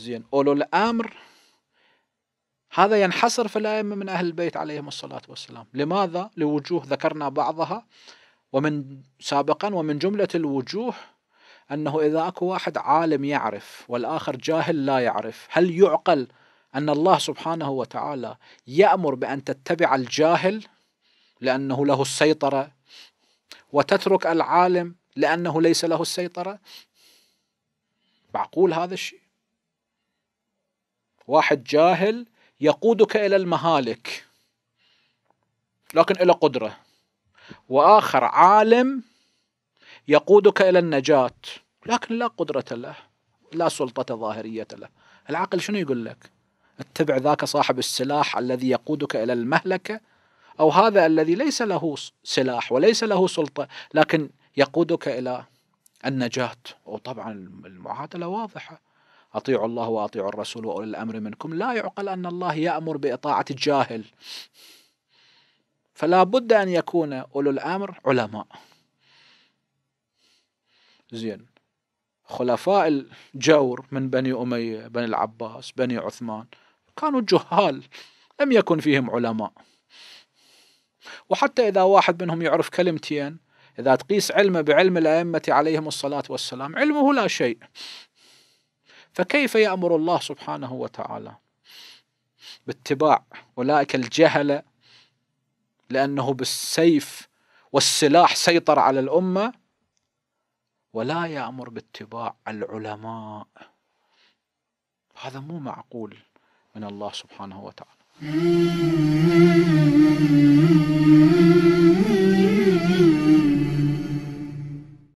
زين أولو الأمر هذا ينحصر في الأئمة من أهل البيت عليهم الصلاة والسلام لماذا؟ لوجوه ذكرنا بعضها ومن سابقا ومن جملة الوجوه أنه إذا أكو واحد عالم يعرف والآخر جاهل لا يعرف هل يعقل أن الله سبحانه وتعالى يأمر بأن تتبع الجاهل لأنه له السيطرة وتترك العالم لأنه ليس له السيطرة معقول هذا الشيء واحد جاهل يقودك إلى المهالك لكن إلى قدرة وآخر عالم يقودك إلى النجاة لكن لا قدرة له لا سلطة ظاهرية له العقل شنو يقول لك اتبع ذاك صاحب السلاح الذي يقودك إلى المهلكة أو هذا الذي ليس له سلاح وليس له سلطة لكن يقودك إلى النجاة وطبعا المعادلة واضحة أطيعوا الله وأطيعوا الرسول وأولي الأمر منكم لا يعقل أن الله يأمر بإطاعة الجاهل فلا بد أن يكون أولو الأمر علماء زين خلفاء الجور من بني أمية بني العباس بني عثمان كانوا جهال لم يكن فيهم علماء وحتى إذا واحد منهم يعرف كلمتين إذا تقيس علمه بعلم الأئمة عليهم الصلاة والسلام علمه لا شيء فكيف يأمر الله سبحانه وتعالى باتباع أولئك الجهلة لأنه بالسيف والسلاح سيطر على الأمة ولا يأمر باتباع العلماء هذا مو معقول من الله سبحانه وتعالى